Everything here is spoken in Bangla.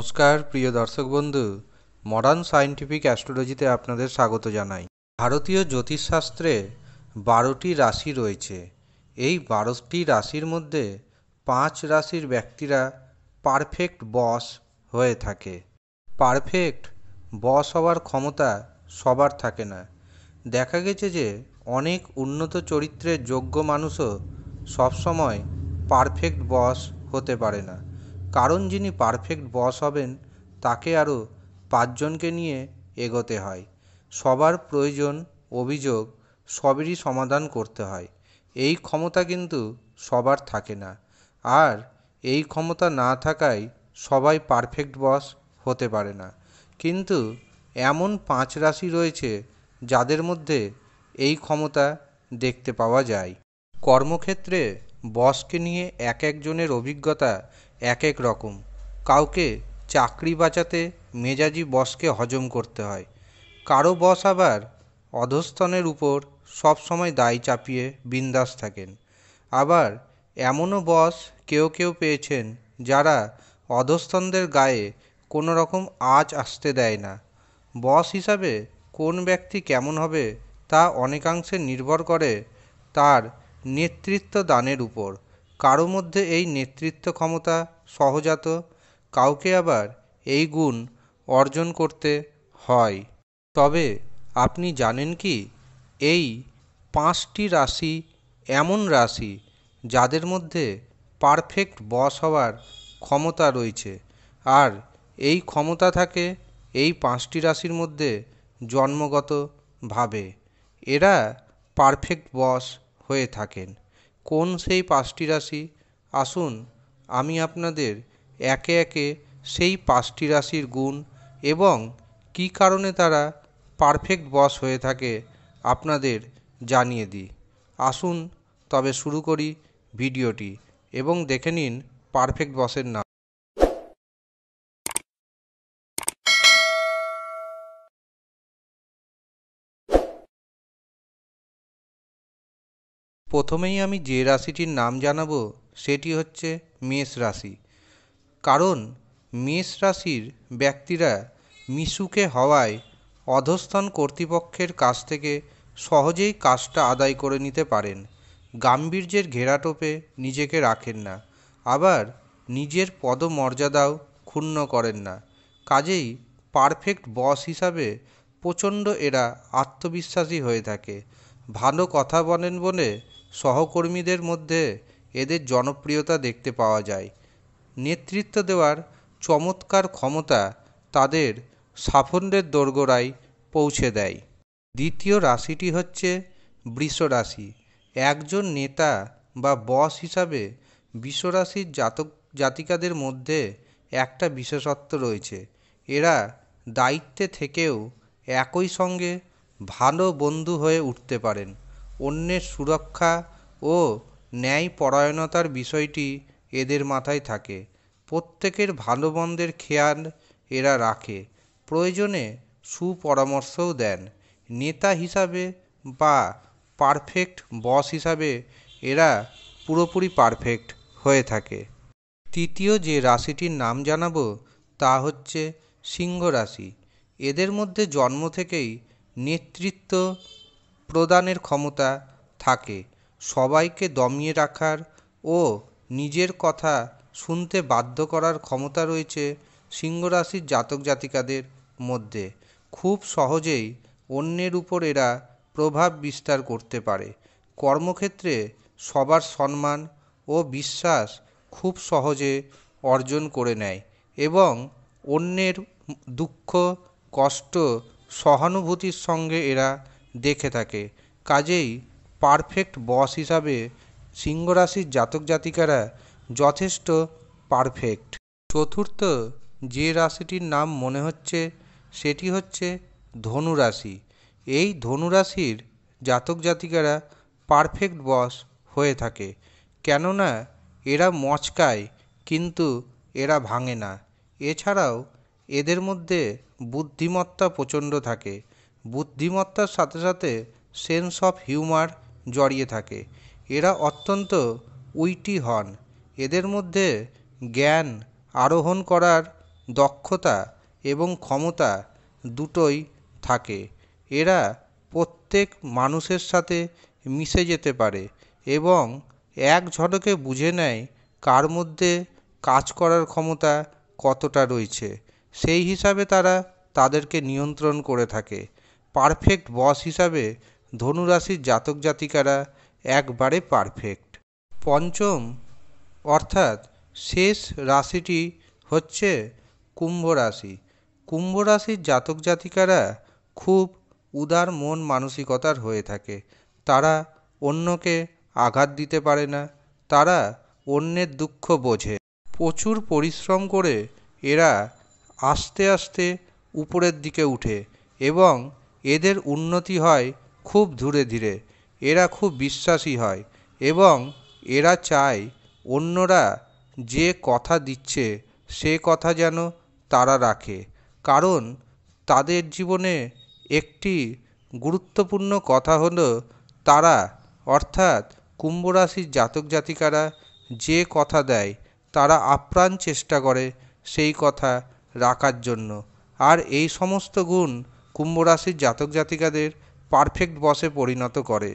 নমস্কার প্রিয় দর্শক বন্ধু মডার্ন সায়েন্টিফিক অ্যাস্ট্রোলজিতে আপনাদের স্বাগত জানাই ভারতীয় জ্যোতিষশাস্ত্রে বারোটি রাশি রয়েছে এই বারোটি রাশির মধ্যে পাঁচ রাশির ব্যক্তিরা পারফেক্ট বস হয়ে থাকে পারফেক্ট বস হওয়ার ক্ষমতা সবার থাকে না দেখা গেছে যে অনেক উন্নত চরিত্রের যোগ্য মানুষও সবসময় পারফেক্ট বস হতে পারে না কারণ যিনি পারফেক্ট বস হবেন তাকে আরও পাঁচজনকে নিয়ে এগোতে হয় সবার প্রয়োজন অভিযোগ সবেরই সমাধান করতে হয় এই ক্ষমতা কিন্তু সবার থাকে না আর এই ক্ষমতা না থাকায় সবাই পারফেক্ট বস হতে পারে না কিন্তু এমন পাঁচ রাশি রয়েছে যাদের মধ্যে এই ক্ষমতা দেখতে পাওয়া যায় কর্মক্ষেত্রে বসকে নিয়ে এক একজনের অভিজ্ঞতা এক এক রকম কাউকে চাকরি বাঁচাতে মেজাজি বসকে হজম করতে হয় কারো বস আবার অধস্তনের উপর সবসময় দায় চাপিয়ে বিন্দাস থাকেন আবার এমনও বস কেউ কেউ পেয়েছেন যারা অধস্তনদের গায়ে কোনো রকম আঁচ আসতে দেয় না বস হিসাবে কোন ব্যক্তি কেমন হবে তা অনেকাংশে নির্ভর করে তার নেতৃত্ব দানের উপর কারও মধ্যে এই নেতৃত্ব ক্ষমতা সহজাত কাউকে আবার এই গুণ অর্জন করতে হয় তবে আপনি জানেন কি এই পাঁচটি রাশি এমন রাশি যাদের মধ্যে পারফেক্ট বস হওয়ার ক্ষমতা রয়েছে আর এই ক্ষমতা থাকে এই পাঁচটি রাশির মধ্যে জন্মগতভাবে এরা পারফেক্ট বস হয়ে থাকেন কোন সেই পাঁচটি রাশি আসুন আমি আপনাদের একে একে সেই পাঁচটি রাশির গুণ এবং কী কারণে তারা পারফেক্ট বস হয়ে থাকে আপনাদের জানিয়ে দিই আসুন তবে শুরু করি ভিডিওটি এবং দেখে নিন পারফেক্ট বসের নাম প্রথমেই আমি যে রাশিটির নাম জানাবো সেটি হচ্ছে মেষ রাশি কারণ মেষ রাশির ব্যক্তিরা মিশুকে হওয়ায় অধস্থান কর্তৃপক্ষের কাছ থেকে সহজেই কাজটা আদায় করে নিতে পারেন গাম্ভীর্যের ঘেরাটোপে নিজেকে রাখেন না আবার নিজের পদমর্যাদাও ক্ষুণ্ণ করেন না কাজেই পারফেক্ট বস হিসাবে প্রচণ্ড এরা আত্মবিশ্বাসী হয়ে থাকে ভালো কথা বলেন বলে সহকর্মীদের মধ্যে এদের জনপ্রিয়তা দেখতে পাওয়া যায় নেতৃত্ব দেওয়ার চমৎকার ক্ষমতা তাদের সাফল্যের দোরগোড়ায় পৌঁছে দেয় দ্বিতীয় রাশিটি হচ্ছে বৃষরাশি রাশি একজন নেতা বা বস হিসাবে বিশ্বরাশির জাতক জাতিকাদের মধ্যে একটা বিশেষত্ব রয়েছে এরা দায়িত্বে থেকেও একই সঙ্গে ভালো বন্ধু হয়ে উঠতে পারেন অন্যের সুরক্ষা ও ন্যায়পরায়ণতার বিষয়টি এদের মাথায় থাকে প্রত্যেকের ভালো মন্দের খেয়াল এরা রাখে প্রয়োজনে সুপরামর্শও দেন নেতা হিসাবে বা পারফেক্ট বস হিসাবে এরা পুরোপুরি পারফেক্ট হয়ে থাকে তৃতীয় যে রাশিটির নাম জানাব তা হচ্ছে সিংহ রাশি এদের মধ্যে জন্ম থেকেই নেতৃত্ব প্রদানের ক্ষমতা থাকে সবাইকে দমিয়ে রাখার ও নিজের কথা শুনতে বাধ্য করার ক্ষমতা রয়েছে সিংহ রাশির জাতক জাতিকাদের মধ্যে খুব সহজেই অন্যের উপর এরা প্রভাব বিস্তার করতে পারে কর্মক্ষেত্রে সবার সম্মান ও বিশ্বাস খুব সহজে অর্জন করে নেয় এবং অন্যের দুঃখ কষ্ট সহানুভূতির সঙ্গে এরা দেখে থাকে কাজেই পারফেক্ট বস হিসাবে সিংহ রাশির জাতক জাতিকারা যথেষ্ট পারফেক্ট চতুর্থ যে রাশিটির নাম মনে হচ্ছে সেটি হচ্ছে ধনু রাশি এই ধনু রাশির জাতক জাতিকারা পারফেক্ট বস হয়ে থাকে কেননা এরা মচকায় কিন্তু এরা ভাঙে না এছাড়াও এদের মধ্যে বুদ্ধিমত্তা প্রচণ্ড থাকে বুদ্ধিমত্তার সাথে সাথে সেন্স অফ হিউমার জড়িয়ে থাকে এরা অত্যন্ত উইটি হন এদের মধ্যে জ্ঞান আরোহণ করার দক্ষতা এবং ক্ষমতা দুটোই থাকে এরা প্রত্যেক মানুষের সাথে মিশে যেতে পারে এবং এক ঝটকে বুঝে নেয় কার মধ্যে কাজ করার ক্ষমতা কতটা রয়েছে সেই হিসাবে তারা তাদেরকে নিয়ন্ত্রণ করে থাকে পারফেক্ট বস হিসাবে ধনুরাশির জাতক জাতিকারা একবারে পারফেক্ট পঞ্চম অর্থাৎ শেষ রাশিটি হচ্ছে কুম্ভ রাশি কুম্ভ রাশির জাতক জাতিকারা খুব উদার মন মানসিকতার হয়ে থাকে তারা অন্যকে আঘাত দিতে পারে না তারা অন্যের দুঃখ বোঝে প্রচুর পরিশ্রম করে এরা আস্তে আস্তে উপরের দিকে উঠে এবং এদের উন্নতি হয় খুব ধীরে ধীরে এরা খুব বিশ্বাসী হয় এবং এরা চায় অন্যরা যে কথা দিচ্ছে সে কথা যেন তারা রাখে কারণ তাদের জীবনে একটি গুরুত্বপূর্ণ কথা হল তারা অর্থাৎ কুম্ভ রাশির জাতক জাতিকারা যে কথা দেয় তারা আপ্রাণ চেষ্টা করে সেই কথা রাখার জন্য আর এই সমস্ত গুণ কুম্ভ রাশির জাতক জাতিকাদের পারফেক্ট বসে পরিণত করে